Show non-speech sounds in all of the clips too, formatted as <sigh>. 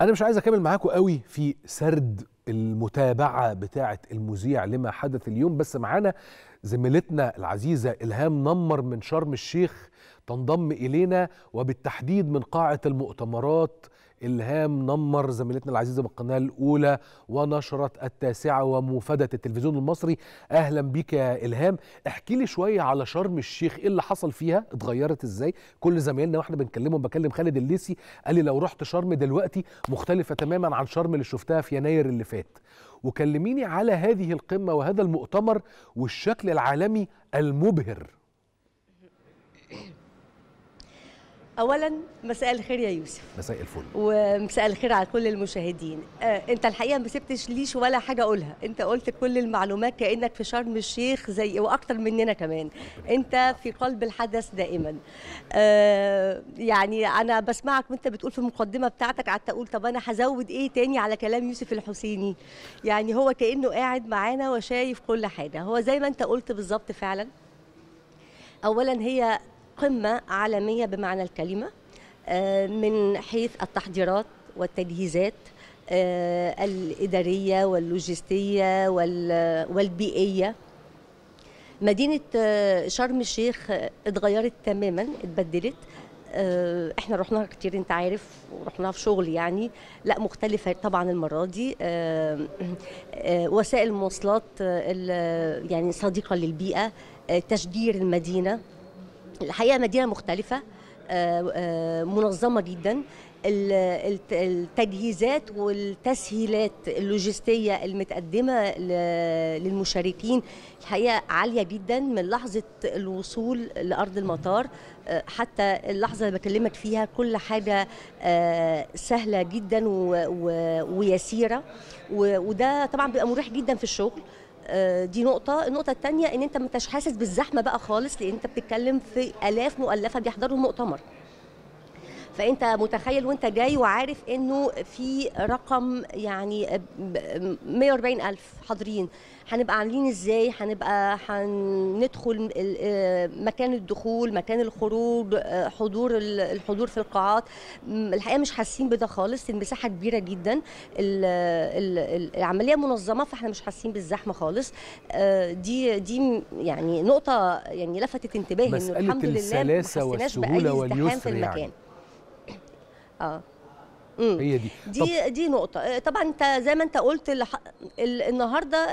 انا مش عايز اكمل معاكم قوي في سرد المتابعه بتاعه المذيع لما حدث اليوم بس معانا زميلتنا العزيزه الهام نمر من شرم الشيخ تنضم الينا وبالتحديد من قاعه المؤتمرات إلهام نمر زميلتنا العزيزة بالقناة الأولى ونشرت التاسعة ومفادة التلفزيون المصري أهلا بك يا إلهام احكي لي شوية على شرم الشيخ إيه اللي حصل فيها اتغيرت إزاي كل زمايلنا وإحنا بنكلمهم بكلم خالد الليسي قال لي لو رحت شرم دلوقتي مختلفة تماما عن شرم اللي شفتها في يناير اللي فات وكلميني على هذه القمة وهذا المؤتمر والشكل العالمي المبهر اولا مساء الخير يا يوسف مساء الفل ومساء الخير على كل المشاهدين آه انت الحقيقه ما سبتش ليش ولا حاجه اقولها انت قلت كل المعلومات كانك في شرم الشيخ زي واكتر مننا كمان انت في قلب الحدث دائما آه يعني انا بسمعك وانت بتقول في المقدمه بتاعتك قعدت اقول طب انا هزود ايه تاني على كلام يوسف الحسيني يعني هو كانه قاعد معانا وشايف كل حاجه هو زي ما انت قلت بالظبط فعلا اولا هي قمة عالمية بمعنى الكلمة آه، من حيث التحضيرات والتجهيزات آه، الإدارية واللوجستية والبيئية مدينة آه، شرم الشيخ اتغيرت تماما اتبدلت احنا رحناها كتير انت عارف ورحناها في شغل يعني لا مختلفة طبعا المرة دي وسائل المواصلات يعني صديقة للبيئة تشجير المدينة الحقيقه مدينه مختلفه آه، آه، منظمه جدا التجهيزات والتسهيلات اللوجستيه المتقدمه للمشاركين الحقيقه عاليه جدا من لحظه الوصول لارض المطار آه، حتى اللحظه اللي بكلمك فيها كل حاجه سهله جدا ويسيره وده طبعا بيبقى مريح جدا في الشغل آه، دي نقطه النقطه الثانيه ان انت ما حاسس بالزحمه بقى خالص لان انت بتتكلم في الاف مؤلفه بيحضروا المؤتمر فانت متخيل وانت جاي وعارف انه في رقم يعني 140 الف حاضرين هنبقى عاملين ازاي هنبقى هندخل آه، مكان الدخول مكان الخروج آه، حضور الحضور في القاعات الحقيقه مش حاسين بده خالص المساحه كبيره جدا العمليه منظمه فاحنا مش حاسين بالزحمه خالص آه، دي دي يعني نقطه يعني لفتت انتباهي انه الحمد لله ما حسيناش باي ازدحام في يعني. المكان يعني. اه مم. هي دي اه دي دي نقطه اه طبعا انت زي ما انت قلت ال... النهارده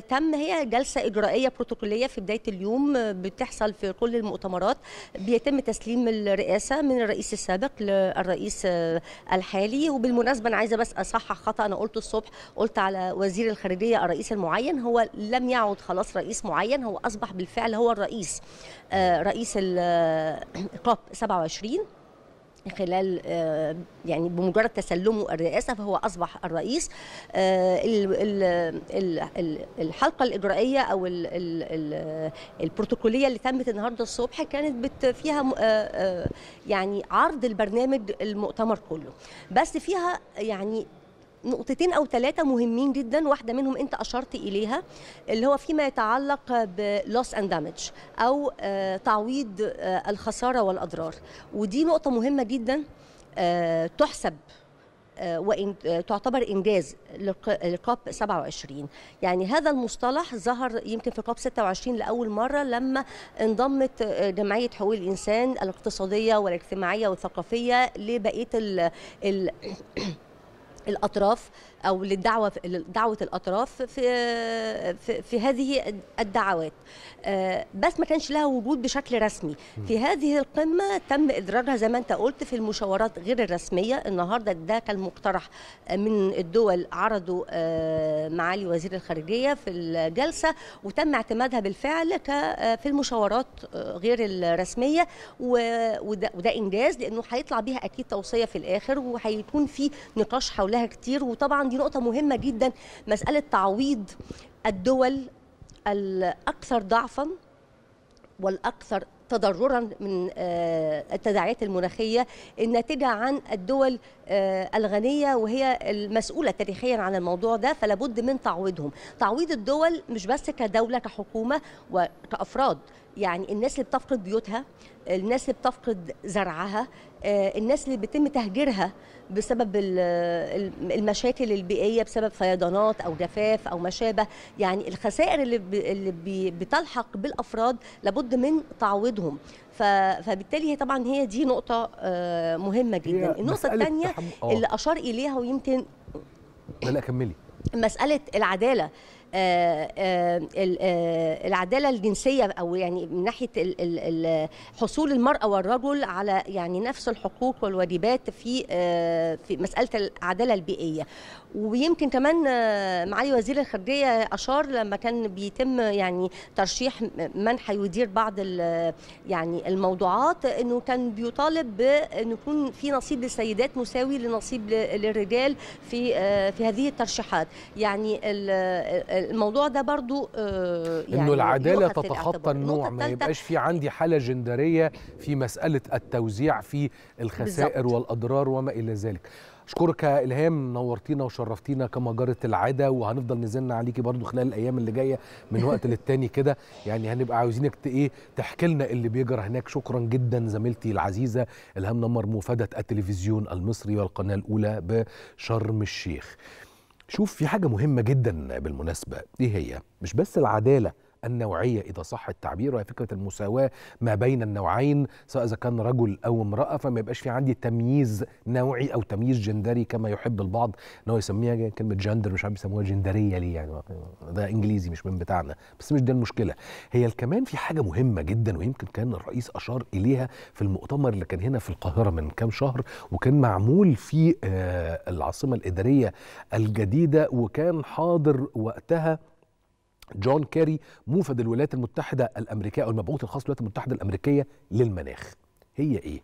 تم هي جلسه اجرائيه بروتوكوليه في بدايه اليوم بتحصل في كل المؤتمرات بيتم تسليم الرئاسه من الرئيس السابق للرئيس اه، الحالي وبالمناسبه انا عايزه بس اصحح خطا انا قلته الصبح قلت على وزير الخارجيه الرئيس المعين هو لم يعد خلاص رئيس معين هو اصبح بالفعل هو الرئيس رئيس القاب 27 خلال آه، يعني بمجرد تسلمه الرئاسه فهو اصبح الرئيس آه، الحلقه الاجرائيه او البروتوكوليه اللي تمت النهارده الصبح كانت فيها آه، يعني عرض البرنامج المؤتمر كله بس فيها يعني نقطتين او ثلاثه مهمين جدا واحده منهم انت اشرت اليها اللي هو فيما يتعلق بلوس اند دامج او آه، تعويض آه، الخساره والاضرار ودي نقطه مهمه جدا آه، تحسب وإن تعتبر انجاز لكوب 27 يعني هذا المصطلح ظهر يمكن في كوب 26 لاول مره لما انضمت جمعيه حقوق الانسان الاقتصاديه والاجتماعيه والثقافيه لبقيه الاطراف او للدعوه دعوه الاطراف في في, في هذه الدعوات آه، بس ما كانش لها وجود بشكل رسمي في هذه القمه تم ادراجها زي ما انت قلت في المشاورات غير الرسميه النهارده ده كان مقترح من الدول عرضوا آه، معالي وزير الخارجيه في الجلسه وتم اعتمادها بالفعل آه، في المشاورات غير الرسميه وده, وده انجاز لانه هيطلع بيها اكيد توصيه في الاخر وهيكون في نقاش حول لها كتير وطبعا دي نقطه مهمه جدا مساله تعويض الدول الاكثر ضعفا والاكثر تضررا من آه، التداعيات المناخيه الناتجه عن الدول آه، الغنيه وهي المسؤوله تاريخيا عن الموضوع ده فلا بد من تعويضهم تعويض الدول مش بس كدوله كحكومه وكافراد يعني الناس اللي بتفقد بيوتها الناس اللي بتفقد زرعها آه، الناس اللي بيتم تهجيرها بسبب المشاكل البيئيه بسبب فيضانات او جفاف او ما شابه يعني الخسائر اللي بتلحق بالافراد لابد من تعويضهم فبالتالي هي طبعا هي دي نقطه آه، مهمه جدا النقطه الثانيه اللي اه. اشار اليها ويمكن لا لا كملي مساله العداله آه، آه، آه، العداله الجنسيه او يعني من ناحيه حصول المراه والرجل على يعني نفس الحقوق والواجبات في في مساله العداله البيئيه ويمكن كمان معالي وزير الخارجيه اشار لما كان بيتم يعني ترشيح من هيدير بعض يعني الموضوعات انه كان بيطالب بان يكون في نصيب للسيدات مساوي لنصيب للرجال في في هذه الترشيحات يعني الموضوع ده برضو آه، يعني انه العداله تتخطى النوع ما يبقاش في عندي حاله جندريه في مساله التوزيع في الخسائر بالزبط. والاضرار وما الى ذلك اشكرك يا الهام نورتينا وشرفتينا كما جرت العاده وهنفضل نزلنا عليكي برضو خلال الايام اللي جايه من وقت <laughs> للتاني كده يعني هنبقى عاوزينك ايه تحكي لنا اللي بيجرى هناك شكرا جدا زميلتي العزيزه الهام نمر موفده التلفزيون المصري والقناه الاولى بشرم الشيخ شوف في حاجة مهمة جدا بالمناسبة دي إيه هي مش بس العدالة النوعيه اذا صح التعبير وهي فكره المساواه ما بين النوعين سواء اذا كان رجل او امراه فما يبقاش في عندي تمييز نوعي او تمييز جندري كما يحب البعض ان هو يسميها كلمه جندر مش عارف يسموها جندريه ليه يعني ده انجليزي مش من بتاعنا بس مش ده المشكله هي كمان في حاجه مهمه جدا ويمكن كان الرئيس اشار اليها في المؤتمر اللي كان هنا في القاهره من كام شهر وكان معمول في آه، العاصمه الاداريه الجديده وكان حاضر وقتها جون كيري موفد الولايات المتحدة الأمريكية أو المبعوث الخاص للولايات المتحدة الأمريكية للمناخ هي إيه؟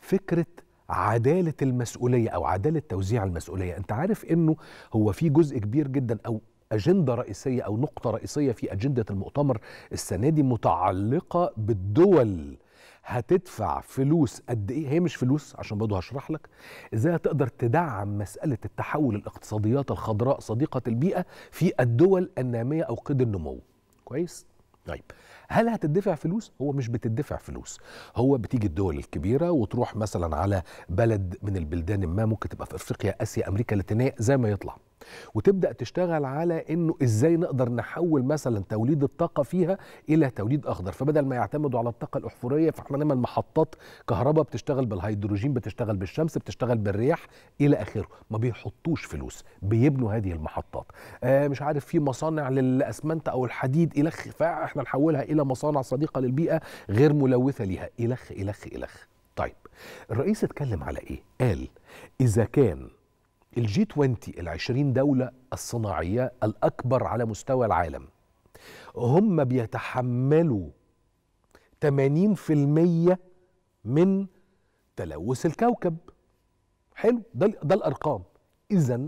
فكرة عدالة المسؤولية أو عدالة توزيع المسؤولية أنت عارف أنه هو في جزء كبير جدا أو أجندة رئيسية أو نقطة رئيسية في أجندة المؤتمر السنة دي متعلقة بالدول هتدفع فلوس قد ايه هي مش فلوس عشان برضه هشرح لك ازاي هتقدر تدعم مساله التحول الاقتصاديات الخضراء صديقه البيئه في الدول الناميه او قيد النمو كويس طيب هل هتدفع فلوس هو مش بتدفع فلوس هو بتيجي الدول الكبيره وتروح مثلا على بلد من البلدان ما ممكن تبقى في افريقيا اسيا امريكا اللاتينيه زي ما يطلع وتبدا تشتغل على انه ازاي نقدر نحول مثلا توليد الطاقه فيها الى توليد اخضر فبدل ما يعتمدوا على الطاقه الاحفوريه فاحنا نعمل محطات كهرباء بتشتغل بالهيدروجين بتشتغل بالشمس بتشتغل بالرياح الى اخره ما بيحطوش فلوس بيبنوا هذه المحطات آه مش عارف في مصانع للاسمنت او الحديد الخ فاحنا نحولها إلى مصانع صديقة للبيئة غير ملوثة لها إلخ إلخ إلخ طيب الرئيس اتكلم على إيه؟ قال إذا كان الجي 20 ال 20 دولة الصناعية الأكبر على مستوى العالم هم بيتحملوا 80% من تلوث الكوكب حلو ده, ده الأرقام إذا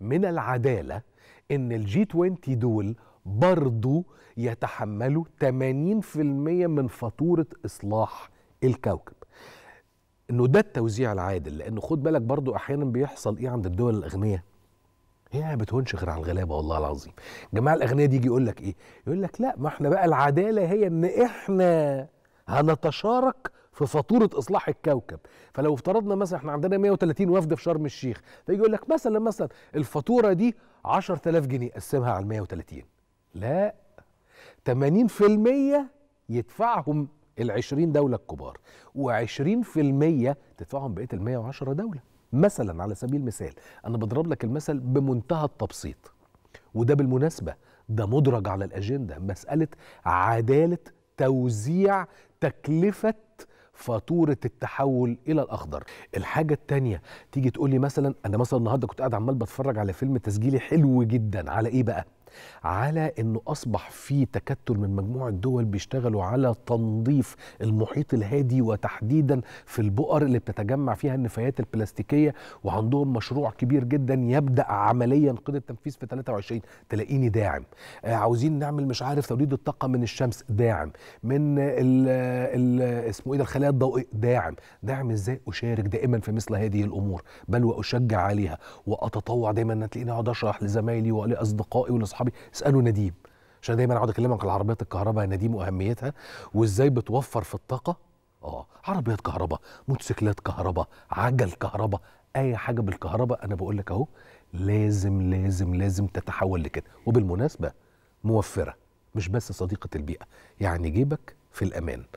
من العدالة إن الجي 20 دول برضو يتحملوا 80% من فاتورة إصلاح الكوكب انه ده التوزيع العادل لانه خد بالك برضو احيانا بيحصل ايه عند الدول الاغنياء هي إيه، ما بتهونش غير على الغلابه والله العظيم الجماعه الاغنياء دي يجي يقول لك ايه يقول لك لا ما احنا بقى العداله هي ان احنا هنتشارك في فاتوره اصلاح الكوكب فلو افترضنا مثلا احنا عندنا 130 وفد في شرم الشيخ فيجي يقول لك مثلا مثلا الفاتوره دي 10000 جنيه قسمها على 130 لا 80% يدفعهم ال 20 دوله الكبار و20% تدفعهم بقيه ال 110 دوله مثلا على سبيل المثال انا بضرب لك المثل بمنتهى التبسيط وده بالمناسبه ده مدرج على الاجنده مساله عداله توزيع تكلفه فاتورة التحول إلى الأخضر الحاجة التانية تيجي تقول لي مثلا أنا مثلا النهاردة كنت قاعد عمال بتفرج على فيلم تسجيلي حلو جدا على إيه بقى على انه اصبح في تكتل من مجموعه دول بيشتغلوا على تنظيف المحيط الهادي وتحديدا في البؤر اللي بتتجمع فيها النفايات البلاستيكيه وعندهم مشروع كبير جدا يبدا عمليا قيد التنفيذ في 23 تلاقيني داعم آه عاوزين نعمل مش عارف توليد الطاقه من الشمس داعم من الـ الـ اسمه ايه ده الخلايا الضوئيه داعم داعم ازاي اشارك دائما في مثل هذه الامور بل واشجع عليها واتطوع دايما تلاقيني اقعد اشرح لزمايلي ولاصدقائي ولاصحابي اصحابي اسالوا نديم عشان دايما اقعد اكلمك على عربيات الكهرباء نديم واهميتها وازاي بتوفر في الطاقه اه عربيات كهرباء موتوسيكلات كهرباء عجل كهرباء اي حاجه بالكهرباء انا بقول لك اهو لازم لازم لازم تتحول لكده وبالمناسبه موفره مش بس صديقه البيئه يعني جيبك في الامان